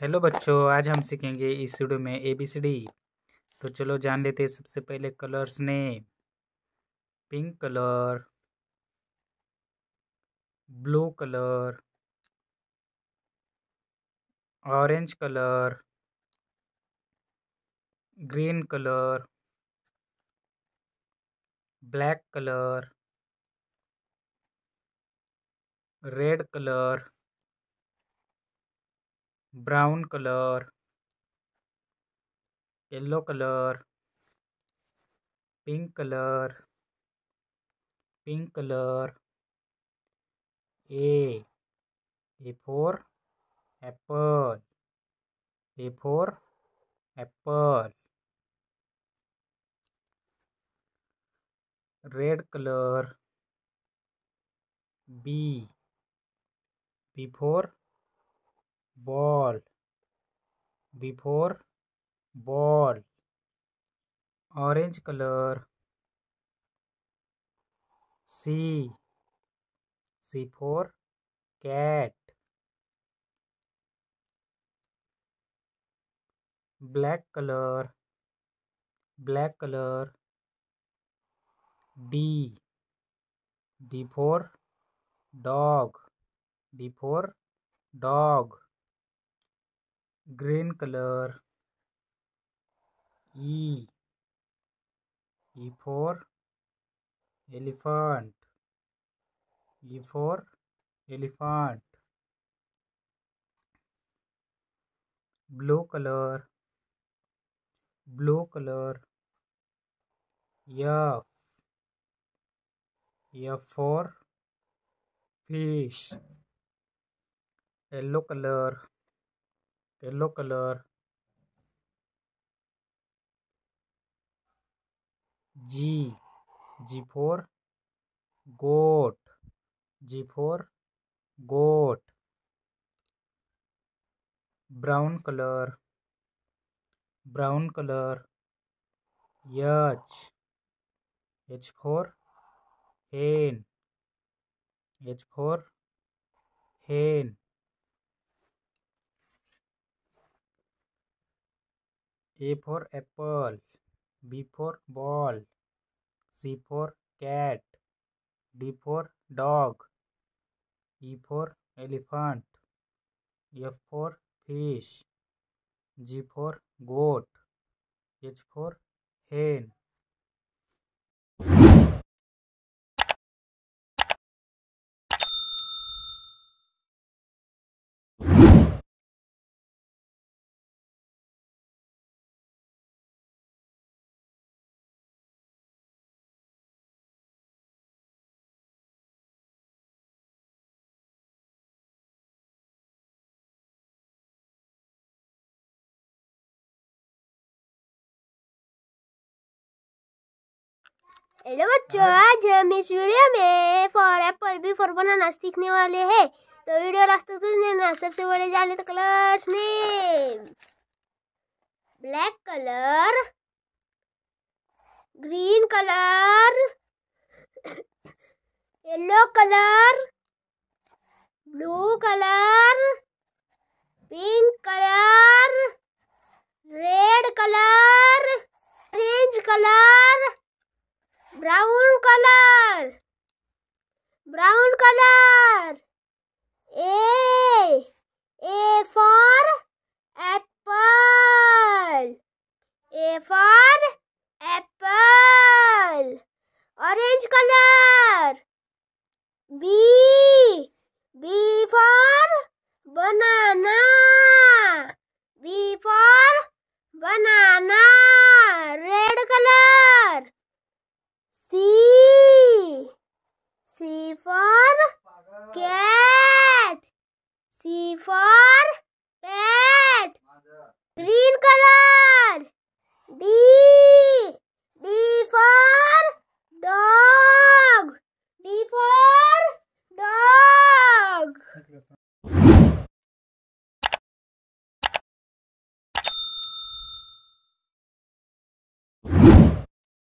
Hello बच्चों आज हम सीखेंगे इस वीडियो में ए बी सी डी तो चलो जान लेते हैं सबसे पहले कलर्स ने pink colour blue colour orange colour green colour black colour red colour brown colour yellow colour pink colour pink colour A A for apple A for apple red colour B B for ball before ball orange colour C C for cat black colour black colour D D for dog D for dog green color E E for elephant E for elephant blue color blue color F F for fish yellow color yellow colour G G for goat G for goat brown colour brown colour H H for hen H for hen A for apple, B for ball, C for cat, D for dog, E for elephant, F for fish, G for goat, H for hen, hello बच्चों हाँ। आज हम इस वीडियो में for apple B for banana सीखने वाले हैं तो वीडियो रास्ते सुन लेना सबसे बड़े जाने तो colours name black colour green colour yellow colour blue colour pink colour red colour orange colour brown color brown color for cat. C for cat. Green color. D. D for dog. D for dog.